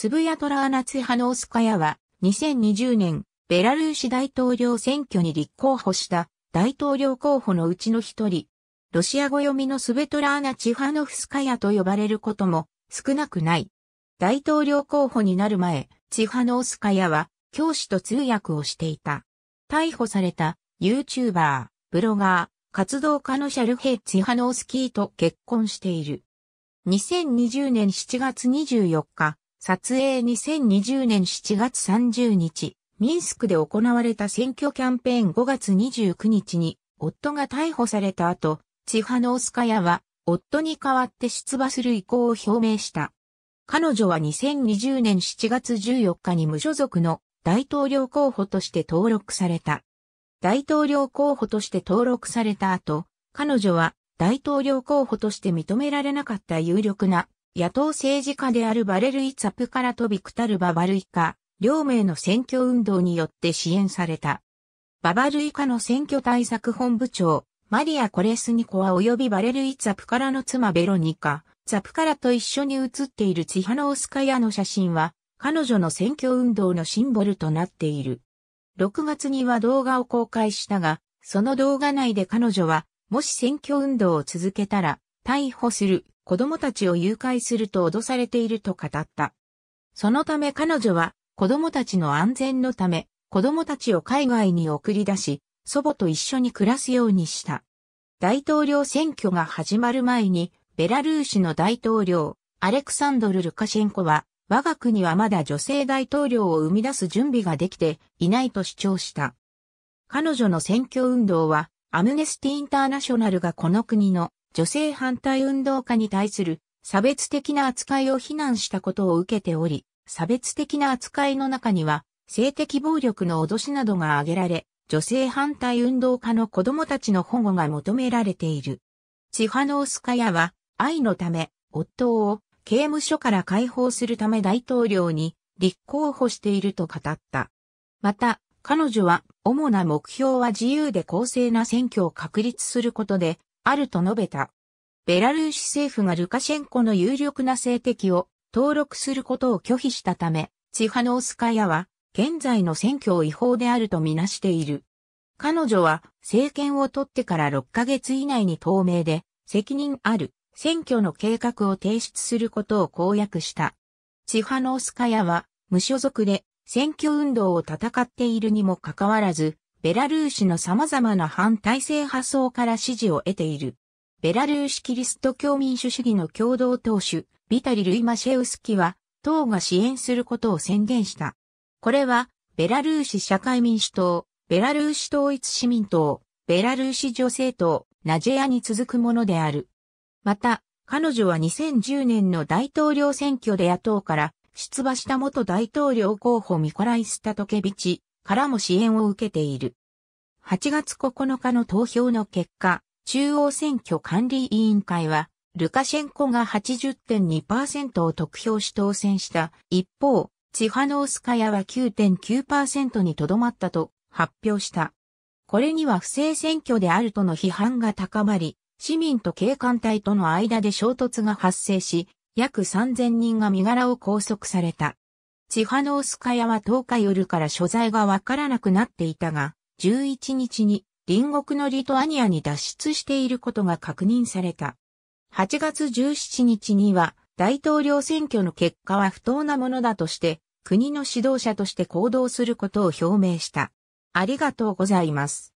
スブヤトラーナツハノースカヤは、2020年、ベラルーシ大統領選挙に立候補した大統領候補のうちの一人、ロシア語読みのスベトラーナ・チハノフスカヤと呼ばれることも少なくない。大統領候補になる前、チハノースカヤは教師と通訳をしていた。逮捕された YouTuber、ブロガー、活動家のシャルヘイ・チハノースキーと結婚している。2020年7月24日、撮影2020年7月30日、ミンスクで行われた選挙キャンペーン5月29日に、夫が逮捕された後、チハノースカヤは、夫に代わって出馬する意向を表明した。彼女は2020年7月14日に無所属の大統領候補として登録された。大統領候補として登録された後、彼女は大統領候補として認められなかった有力な野党政治家であるバレルイ・ツァプカラ飛ビクタル・ババルイカ、両名の選挙運動によって支援された。ババルイカの選挙対策本部長、マリア・コレスニコワ及びバレルイ・ツァプカラの妻ベロニカ、ツァプカラと一緒に写っているチハノオスカヤの写真は、彼女の選挙運動のシンボルとなっている。6月には動画を公開したが、その動画内で彼女は、もし選挙運動を続けたら、逮捕する子供たちを誘拐すると脅されていると語った。そのため彼女は子供たちの安全のため子供たちを海外に送り出し、祖母と一緒に暮らすようにした。大統領選挙が始まる前に、ベラルーシの大統領、アレクサンドル・ルカシェンコは、我が国はまだ女性大統領を生み出す準備ができていないと主張した。彼女の選挙運動は、アムネスティ・インターナショナルがこの国の女性反対運動家に対する差別的な扱いを非難したことを受けており、差別的な扱いの中には、性的暴力の脅しなどが挙げられ、女性反対運動家の子供たちの保護が求められている。チハノースカヤは、愛のため、夫を刑務所から解放するため大統領に立候補していると語った。また、彼女は、主な目標は自由で公正な選挙を確立することで、あると述べた。ベラルーシ政府がルカシェンコの有力な政敵を登録することを拒否したため、チハノースカヤは現在の選挙を違法であるとみなしている。彼女は政権を取ってから6ヶ月以内に透明で責任ある選挙の計画を提出することを公約した。チハノースカヤは無所属で選挙運動を戦っているにもかかわらずベラルーシの様々な反体制派層から支持を得ている。ベラルーシキリスト教民主主義の共同党首、ビタリ・ルイマシェウスキは、党が支援することを宣言した。これは、ベラルーシ社会民主党、ベラルーシ統一市民党、ベラルーシ女性党、ナジェアに続くものである。また、彼女は2010年の大統領選挙で野党から出馬した元大統領候補ミコライス・タトケビチ、からも支援を受けている。8月9日の投票の結果、中央選挙管理委員会は、ルカシェンコが80.2%を得票し当選した。一方、チハノースカヤは9.9%にとどまったと発表した。これには不正選挙であるとの批判が高まり、市民と警官隊との間で衝突が発生し、約3000人が身柄を拘束された。チハノースカヤは10日夜から所在がわからなくなっていたが、11日に隣国のリトアニアに脱出していることが確認された。8月17日には大統領選挙の結果は不当なものだとして、国の指導者として行動することを表明した。ありがとうございます。